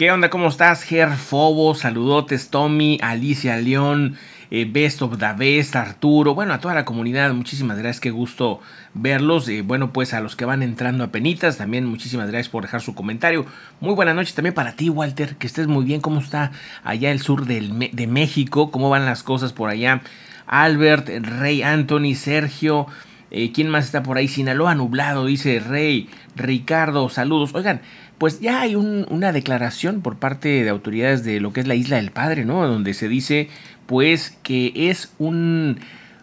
¿Qué onda? ¿Cómo estás? Gerfobo, saludotes, Tommy, Alicia León, eh, Best of the Best, Arturo, bueno, a toda la comunidad, muchísimas gracias, qué gusto verlos. Eh, bueno, pues a los que van entrando a penitas, también muchísimas gracias por dejar su comentario. Muy buena noche también para ti, Walter, que estés muy bien, cómo está allá el sur de México, cómo van las cosas por allá. Albert, Rey Anthony, Sergio. Eh, ¿Quién más está por ahí? Sinaloa nublado, dice Rey. Ricardo, saludos. Oigan, pues ya hay una declaración por parte de autoridades de lo que es la Isla del Padre, ¿no? Donde se dice, pues, que es un,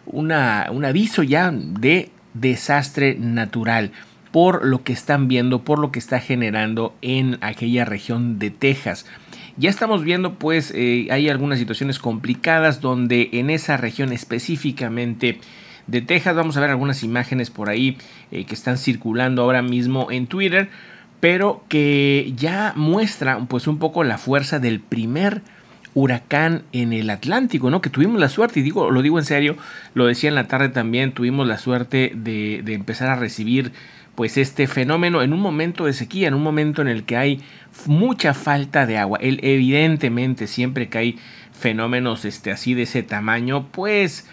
un aviso ya de desastre natural por lo que están viendo, por lo que está generando en aquella región de Texas. Ya estamos viendo, pues, eh, hay algunas situaciones complicadas donde en esa región específicamente de Texas. Vamos a ver algunas imágenes por ahí eh, que están circulando ahora mismo en Twitter, pero que ya muestra pues un poco la fuerza del primer huracán en el Atlántico, ¿no? Que tuvimos la suerte, y digo, lo digo en serio, lo decía en la tarde también, tuvimos la suerte de, empezar a recibir pues este fenómeno en un momento de sequía, en un momento en el que hay mucha falta de agua. evidentemente, siempre que hay fenómenos este, así de ese tamaño, pues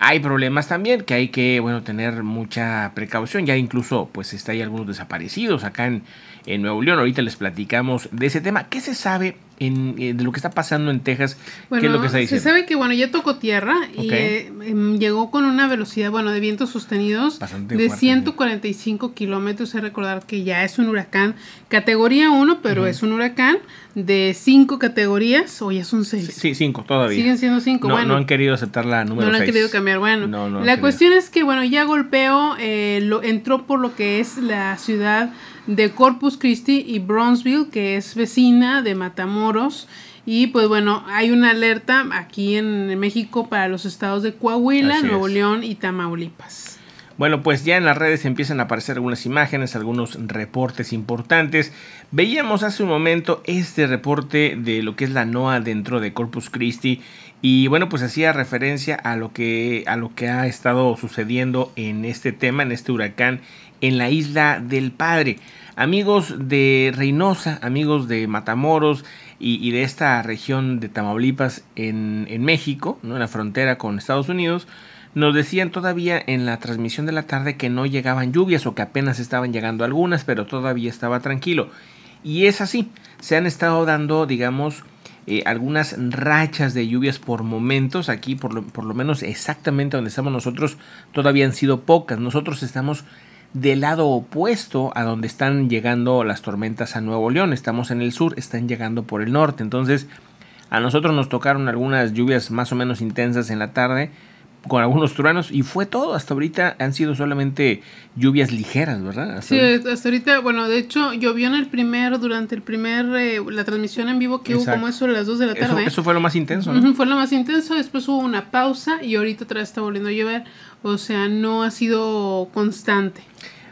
hay problemas también que hay que, bueno, tener mucha precaución. Ya incluso, pues, está ahí algunos desaparecidos acá en, en Nuevo León. Ahorita les platicamos de ese tema. ¿Qué se sabe eh, de lo que está pasando en Texas? lo que Se sabe que, bueno, ya tocó tierra y eh, em, llegó con una velocidad, bueno, de vientos sostenidos de 145 kilómetros. Hay recordar que ya es un huracán categoría 1, pero es un huracán de 5 categorías o ya son 6. Sí, 5 todavía. Siguen siendo 5. No, han querido aceptar la número 6. No han querido cambiar. Bueno, la cuestión es que, bueno, ya golpeó, eh, entró por lo que es la ciudad de Corpus Christi y Bronzeville, que es vecina de Matamoros. Y pues bueno, hay una alerta aquí en México para los estados de Coahuila, Nuevo León y Tamaulipas. Bueno, pues ya en las redes empiezan a aparecer algunas imágenes, algunos reportes importantes. Veíamos hace un momento este reporte de lo que es la NOA dentro de Corpus Christi y bueno, pues hacía referencia a lo que a lo que ha estado sucediendo en este tema, en este huracán en la isla del Padre. Amigos de Reynosa, amigos de Matamoros y, de esta región de Tamaulipas en, México, en la frontera con Estados Unidos, nos decían todavía en la transmisión de la tarde que no llegaban lluvias o que apenas estaban llegando algunas, pero todavía estaba tranquilo. Y es así, se han estado dando, digamos, eh, algunas rachas de lluvias por momentos. Aquí, por por lo menos exactamente donde estamos nosotros, todavía han sido pocas. Nosotros estamos del lado opuesto a donde están llegando las tormentas a Nuevo León. Estamos en el sur, están llegando por el norte. Entonces, a nosotros nos tocaron algunas lluvias más o menos intensas en la tarde con algunos truenos y fue todo. Hasta ahorita han sido solamente lluvias ligeras, ¿verdad? sí, hasta ahorita, bueno, de hecho llovió en el primer, durante el primer, eh, la transmisión en vivo que hubo como eso a las 2 de la tarde. Eso, fue lo más intenso. fue lo más intenso, después hubo una pausa y ahorita otra vez está volviendo a llover. O sea, no ha sido constante.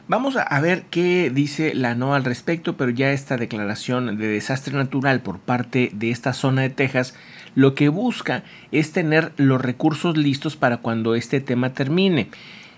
Vamos a ver qué dice la NOAA al respecto, pero ya esta declaración de desastre natural por parte de esta zona de Texas lo que busca es tener los recursos listos para cuando este tema termine.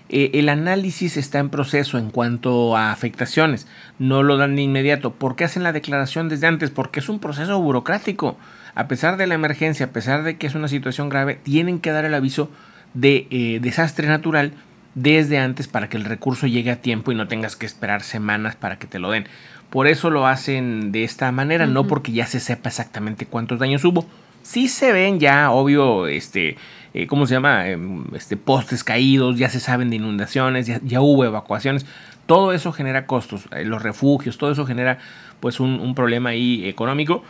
Eh, el análisis está en proceso en cuanto a afectaciones. No lo dan de inmediato. ¿Por qué hacen la declaración desde antes? Porque es un proceso burocrático. A pesar de la emergencia, a pesar de que es una situación grave, tienen que dar el aviso de eh, desastre natural desde antes para que el recurso llegue a tiempo y no tengas que esperar semanas para que te lo den. Por eso lo hacen de esta manera, no porque ya se sepa exactamente cuántos daños hubo, si se ven ya, obvio, este, eh, ¿cómo se llama? Em, este, postes caídos, ya se saben de inundaciones, ya, hubo evacuaciones. Todo eso genera costos, eh, los refugios, todo eso genera pues un, problema ahí económico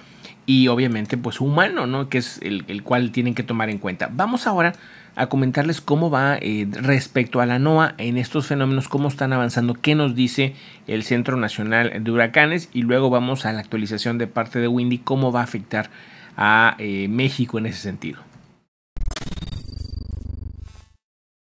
y obviamente pues humano, ¿no? Que es el, cual tienen que tomar en cuenta. Vamos ahora a comentarles cómo va eh, respecto a la NOAA en estos fenómenos, cómo están avanzando, qué nos dice el Centro Nacional de Huracanes y luego vamos a la actualización de parte de Windy, cómo va a afectar a eh, México en ese sentido.